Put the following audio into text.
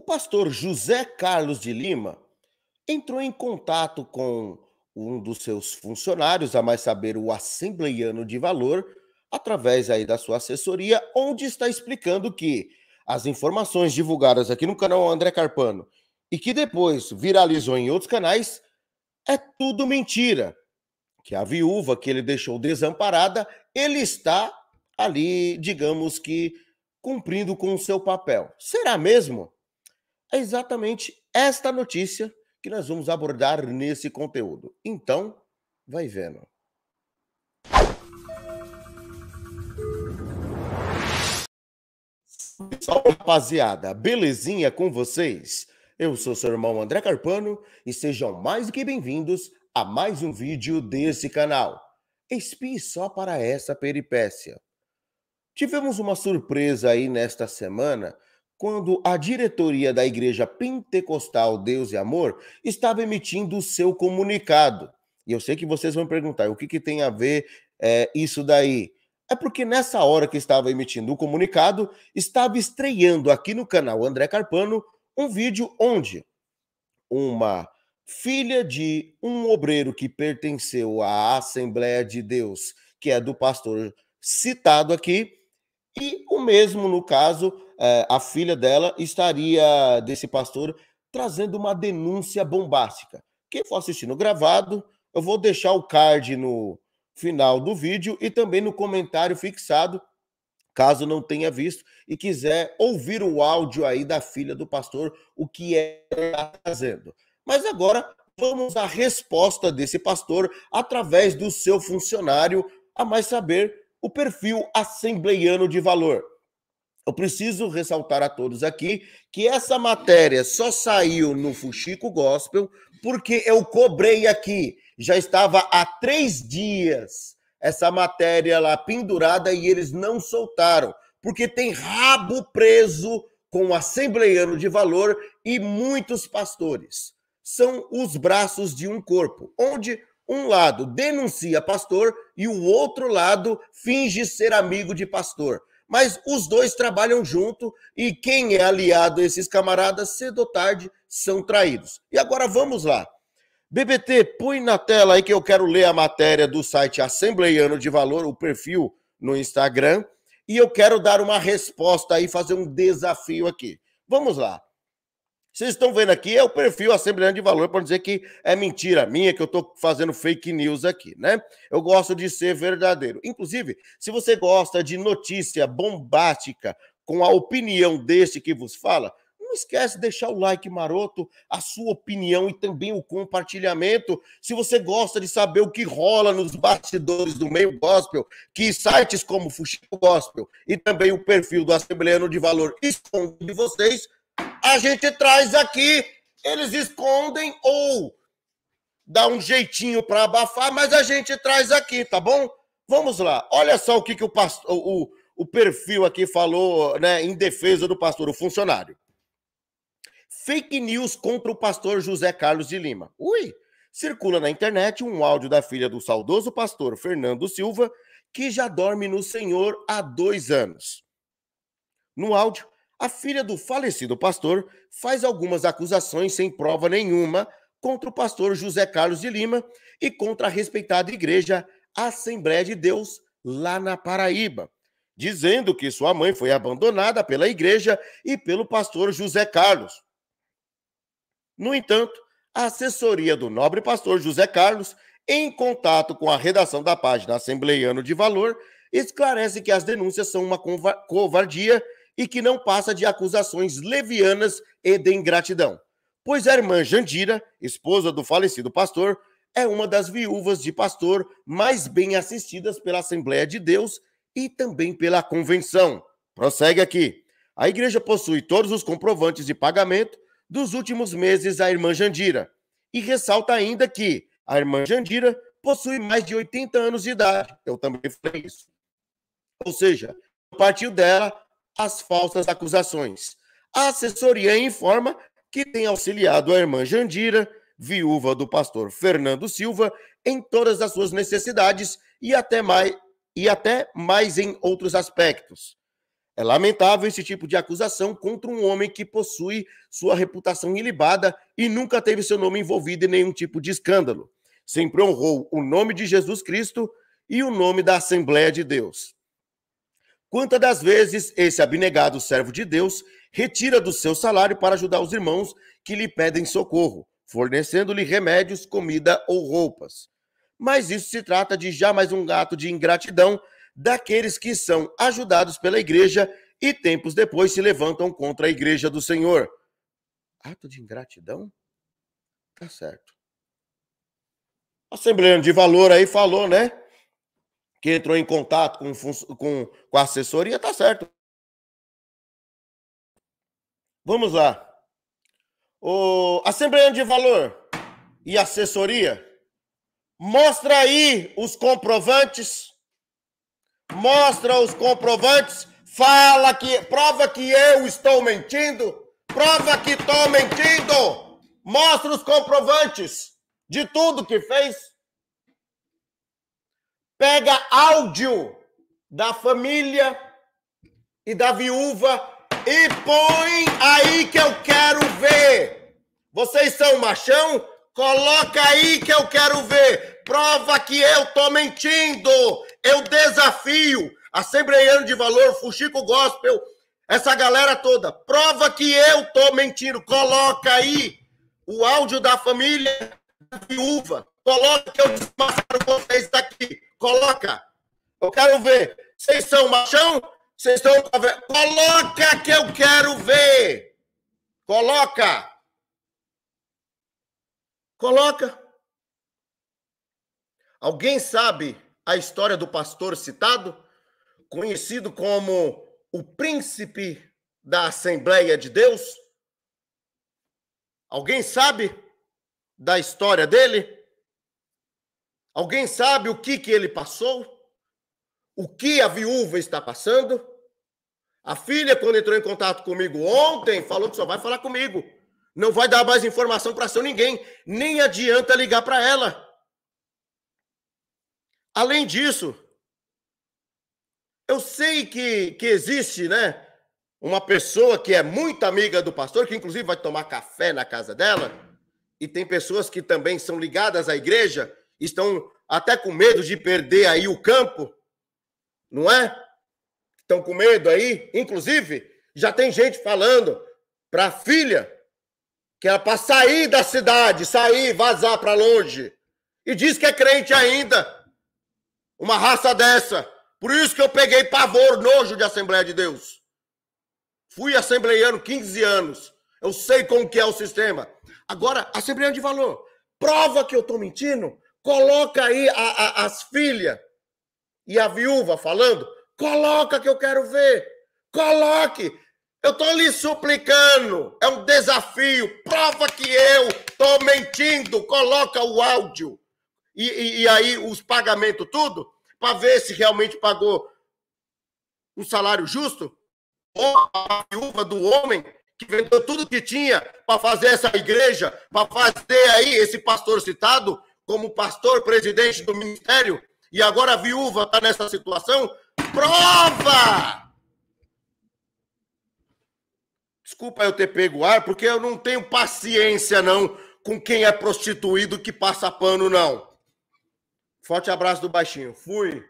O pastor José Carlos de Lima entrou em contato com um dos seus funcionários, a mais saber o assembleiano de valor, através aí da sua assessoria, onde está explicando que as informações divulgadas aqui no canal André Carpano e que depois viralizou em outros canais é tudo mentira. Que a viúva que ele deixou desamparada, ele está ali, digamos que cumprindo com o seu papel. Será mesmo? é exatamente esta notícia que nós vamos abordar nesse conteúdo. Então, vai vendo. Salve, rapaziada, belezinha com vocês? Eu sou seu irmão André Carpano e sejam mais do que bem-vindos a mais um vídeo desse canal. Espie só para essa peripécia. Tivemos uma surpresa aí nesta semana quando a diretoria da Igreja Pentecostal Deus e Amor estava emitindo o seu comunicado. E eu sei que vocês vão perguntar o que, que tem a ver é, isso daí. É porque nessa hora que estava emitindo o comunicado, estava estreando aqui no canal André Carpano um vídeo onde uma filha de um obreiro que pertenceu à Assembleia de Deus, que é do pastor citado aqui, e o mesmo, no caso, eh, a filha dela estaria, desse pastor, trazendo uma denúncia bombástica. Quem for assistindo gravado, eu vou deixar o card no final do vídeo e também no comentário fixado, caso não tenha visto e quiser ouvir o áudio aí da filha do pastor, o que é está fazendo. Mas agora vamos à resposta desse pastor através do seu funcionário, a mais saber o perfil assembleiano de valor. Eu preciso ressaltar a todos aqui que essa matéria só saiu no Fuxico Gospel porque eu cobrei aqui. Já estava há três dias essa matéria lá pendurada e eles não soltaram, porque tem rabo preso com o assembleiano de valor e muitos pastores. São os braços de um corpo, onde um lado denuncia pastor e o outro lado finge ser amigo de pastor mas os dois trabalham junto e quem é aliado a esses camaradas, cedo ou tarde, são traídos. E agora vamos lá. BBT, põe na tela aí que eu quero ler a matéria do site Assembleiano de Valor, o perfil no Instagram, e eu quero dar uma resposta aí, fazer um desafio aqui. Vamos lá. Vocês estão vendo aqui é o perfil Assembleia de Valor para dizer que é mentira minha, que eu estou fazendo fake news aqui, né? Eu gosto de ser verdadeiro. Inclusive, se você gosta de notícia bombástica com a opinião deste que vos fala, não esquece de deixar o like maroto, a sua opinião e também o compartilhamento. Se você gosta de saber o que rola nos bastidores do meio gospel, que sites como Fuxico Gospel e também o perfil do Assembleia de Valor esconde de vocês, a gente traz aqui, eles escondem ou dá um jeitinho para abafar, mas a gente traz aqui, tá bom? Vamos lá. Olha só o que, que o, pastor, o, o perfil aqui falou, né, em defesa do pastor, o funcionário. Fake news contra o pastor José Carlos de Lima. Ui! Circula na internet um áudio da filha do saudoso pastor Fernando Silva, que já dorme no Senhor há dois anos. No áudio, a filha do falecido pastor faz algumas acusações sem prova nenhuma contra o pastor José Carlos de Lima e contra a respeitada igreja Assembleia de Deus lá na Paraíba, dizendo que sua mãe foi abandonada pela igreja e pelo pastor José Carlos. No entanto, a assessoria do nobre pastor José Carlos, em contato com a redação da página Assembleiano de Valor, esclarece que as denúncias são uma covardia e que não passa de acusações levianas e de ingratidão, pois a irmã Jandira, esposa do falecido pastor, é uma das viúvas de pastor mais bem assistidas pela Assembleia de Deus e também pela convenção. Prossegue aqui. A igreja possui todos os comprovantes de pagamento dos últimos meses à irmã Jandira e ressalta ainda que a irmã Jandira possui mais de 80 anos de idade. Eu também falei isso. Ou seja, partiu dela as falsas acusações. A assessoria informa que tem auxiliado a irmã Jandira, viúva do pastor Fernando Silva, em todas as suas necessidades e até mais, e até mais em outros aspectos. É lamentável esse tipo de acusação contra um homem que possui sua reputação ilibada e nunca teve seu nome envolvido em nenhum tipo de escândalo. Sempre honrou o nome de Jesus Cristo e o nome da Assembleia de Deus. Quantas das vezes esse abnegado servo de Deus retira do seu salário para ajudar os irmãos que lhe pedem socorro, fornecendo-lhe remédios, comida ou roupas? Mas isso se trata de já mais um gato de ingratidão daqueles que são ajudados pela igreja e tempos depois se levantam contra a igreja do Senhor. Ato de ingratidão? Tá certo. Assembleia de Valor aí falou, né? que entrou em contato com, com, com a assessoria, tá certo. Vamos lá. O Assembleia de Valor e Assessoria, mostra aí os comprovantes. Mostra os comprovantes. Fala que. Prova que eu estou mentindo. Prova que estou mentindo. Mostra os comprovantes de tudo que fez pega áudio da família e da viúva e põe aí que eu quero ver. Vocês são machão? Coloca aí que eu quero ver. Prova que eu tô mentindo. Eu desafio Assembleiano de Valor, Fuxico Gospel, essa galera toda. Prova que eu tô mentindo. Coloca aí o áudio da família da viúva. Coloca que eu desmascaro vocês daqui. Coloca. Eu quero ver. Vocês são machão? Vocês estão. Coloca que eu quero ver. Coloca. Coloca. Alguém sabe a história do pastor citado? Conhecido como o príncipe da Assembleia de Deus? Alguém sabe da história dele? Alguém sabe o que, que ele passou? O que a viúva está passando? A filha, quando entrou em contato comigo ontem, falou que só vai falar comigo. Não vai dar mais informação para seu ninguém. Nem adianta ligar para ela. Além disso, eu sei que, que existe, né? Uma pessoa que é muito amiga do pastor, que inclusive vai tomar café na casa dela, e tem pessoas que também são ligadas à igreja estão até com medo de perder aí o campo, não é? Estão com medo aí, inclusive, já tem gente falando para a filha que era é para sair da cidade, sair, vazar para longe. E diz que é crente ainda. Uma raça dessa. Por isso que eu peguei pavor, nojo de Assembleia de Deus. Fui assembleiano 15 anos. Eu sei como que é o sistema. Agora, assembleia de valor. Prova que eu estou mentindo. Coloca aí a, a, as filhas e a viúva falando. Coloca que eu quero ver. Coloque. Eu estou lhe suplicando. É um desafio. Prova que eu estou mentindo. Coloca o áudio. E, e, e aí os pagamentos, tudo, para ver se realmente pagou um salário justo. Ou a viúva do homem que vendeu tudo que tinha para fazer essa igreja, para fazer aí esse pastor citado, como pastor, presidente do ministério, e agora a viúva está nessa situação, prova! Desculpa eu ter pego ar, porque eu não tenho paciência, não, com quem é prostituído que passa pano, não. Forte abraço do baixinho. Fui.